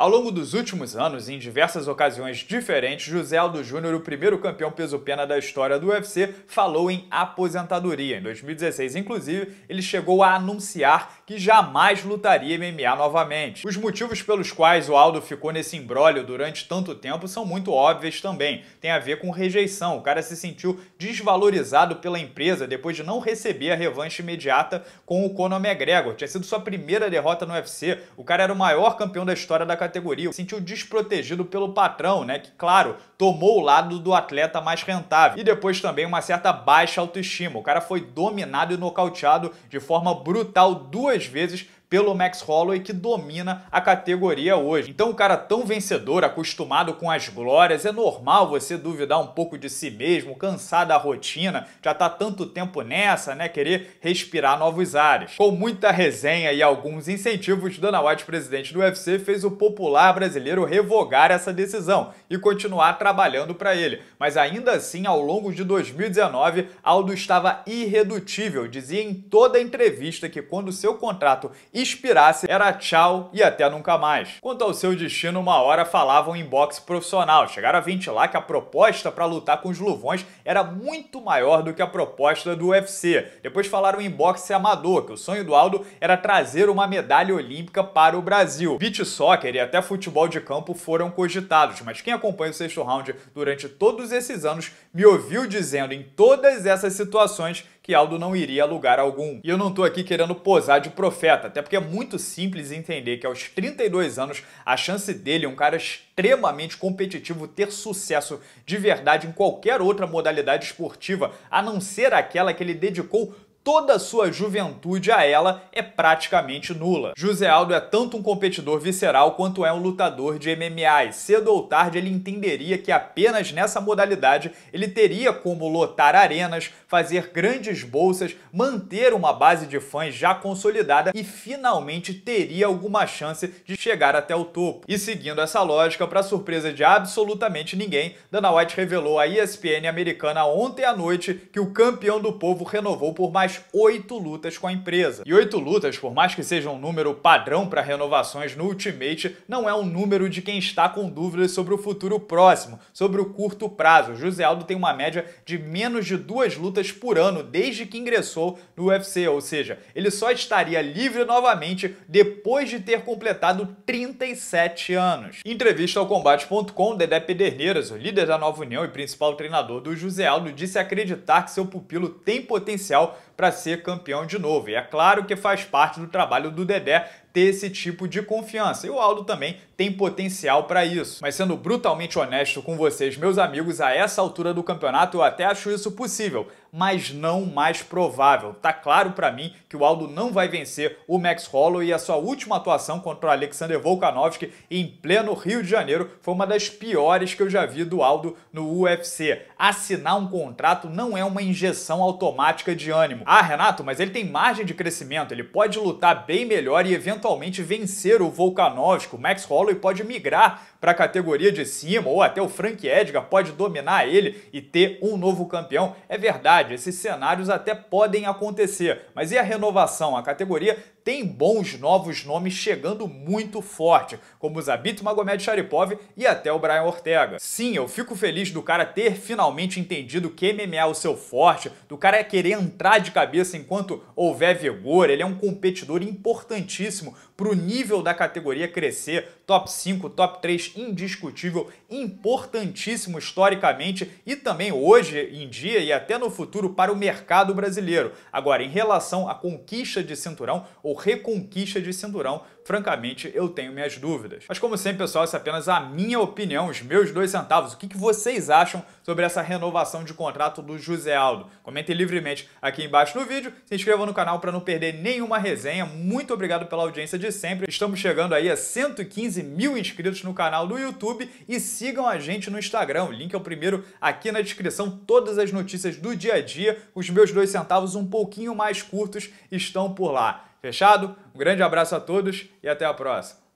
Ao longo dos últimos anos, em diversas ocasiões diferentes, José Aldo Júnior, o primeiro campeão peso-pena da história do UFC, falou em aposentadoria. Em 2016, inclusive, ele chegou a anunciar que jamais lutaria MMA novamente. Os motivos pelos quais o Aldo ficou nesse imbróglio durante tanto tempo são muito óbvios também. Tem a ver com rejeição. O cara se sentiu desvalorizado pela empresa depois de não receber a revanche imediata com o Conor McGregor. Tinha sido sua primeira derrota no UFC. O cara era o maior campeão da história da categoria. Se sentiu desprotegido pelo patrão, né? Que, claro, tomou o lado do atleta mais rentável. E depois também uma certa baixa autoestima. O cara foi dominado e nocauteado de forma brutal duas muitas vezes pelo Max Holloway, que domina a categoria hoje. Então, o cara tão vencedor, acostumado com as glórias, é normal você duvidar um pouco de si mesmo, cansar da rotina, já tá tanto tempo nessa, né? Querer respirar novos ares. Com muita resenha e alguns incentivos, Dana White, presidente do UFC, fez o popular brasileiro revogar essa decisão e continuar trabalhando para ele. Mas ainda assim, ao longo de 2019, Aldo estava irredutível. Dizia em toda entrevista que quando seu contrato expirasse, era tchau e até nunca mais. Quanto ao seu destino, uma hora falavam em boxe profissional. Chegaram a ventilar que a proposta para lutar com os luvões era muito maior do que a proposta do UFC. Depois falaram em boxe amador, que o sonho do Aldo era trazer uma medalha olímpica para o Brasil. Beach soccer e até futebol de campo foram cogitados, mas quem acompanha o sexto round durante todos esses anos me ouviu dizendo em todas essas situações que Aldo não iria a lugar algum. E eu não tô aqui querendo posar de profeta, até porque é muito simples entender que aos 32 anos a chance dele, um cara extremamente competitivo, ter sucesso de verdade em qualquer outra modalidade esportiva, a não ser aquela que ele dedicou toda a sua juventude a ela é praticamente nula. José Aldo é tanto um competidor visceral quanto é um lutador de MMA e cedo ou tarde ele entenderia que apenas nessa modalidade ele teria como lotar arenas, fazer grandes bolsas, manter uma base de fãs já consolidada e finalmente teria alguma chance de chegar até o topo. E seguindo essa lógica, para surpresa de absolutamente ninguém, Dana White revelou à ESPN americana ontem à noite que o campeão do povo renovou por mais oito lutas com a empresa. E oito lutas, por mais que seja um número padrão para renovações no Ultimate, não é um número de quem está com dúvidas sobre o futuro próximo, sobre o curto prazo. José Aldo tem uma média de menos de duas lutas por ano desde que ingressou no UFC, ou seja, ele só estaria livre novamente depois de ter completado 37 anos. Em entrevista ao Combate.com, Dedé Pederneiras, o líder da Nova União e principal treinador do José Aldo, disse acreditar que seu pupilo tem potencial para ser campeão de novo. E é claro que faz parte do trabalho do Dedé ter esse tipo de confiança. E o Aldo também tem potencial para isso. Mas sendo brutalmente honesto com vocês, meus amigos, a essa altura do campeonato eu até acho isso possível, mas não mais provável. Tá claro para mim que o Aldo não vai vencer o Max Holloway e a sua última atuação contra o Alexander Volkanovski em pleno Rio de Janeiro foi uma das piores que eu já vi do Aldo no UFC. Assinar um contrato não é uma injeção automática de ânimo. Ah, Renato, mas ele tem margem de crescimento, ele pode lutar bem melhor e eventualmente eventualmente vencer o Volkanovski, o Max Holloway pode migrar para a categoria de cima, ou até o Frank Edgar pode dominar ele e ter um novo campeão. É verdade, esses cenários até podem acontecer, mas e a renovação? A categoria tem bons novos nomes chegando muito forte, como Zabit Magomed Sharipov e até o Brian Ortega. Sim, eu fico feliz do cara ter finalmente entendido que MMA é o seu forte, do cara é querer entrar de cabeça enquanto houver vigor, ele é um competidor importantíssimo para o nível da categoria crescer, top 5, top 3 indiscutível, importantíssimo historicamente e também hoje em dia e até no futuro para o mercado brasileiro. Agora, em relação à conquista de cinturão ou reconquista de cinturão, francamente eu tenho minhas dúvidas. Mas como sempre, pessoal, essa é apenas a minha opinião, os meus dois centavos. O que, que vocês acham sobre essa renovação de contrato do José Aldo. Comentem livremente aqui embaixo no vídeo, se inscrevam no canal para não perder nenhuma resenha. Muito obrigado pela audiência de sempre. Estamos chegando aí a 115 mil inscritos no canal do YouTube e sigam a gente no Instagram. O link é o primeiro aqui na descrição. Todas as notícias do dia a dia, os meus dois centavos um pouquinho mais curtos estão por lá. Fechado? Um grande abraço a todos e até a próxima.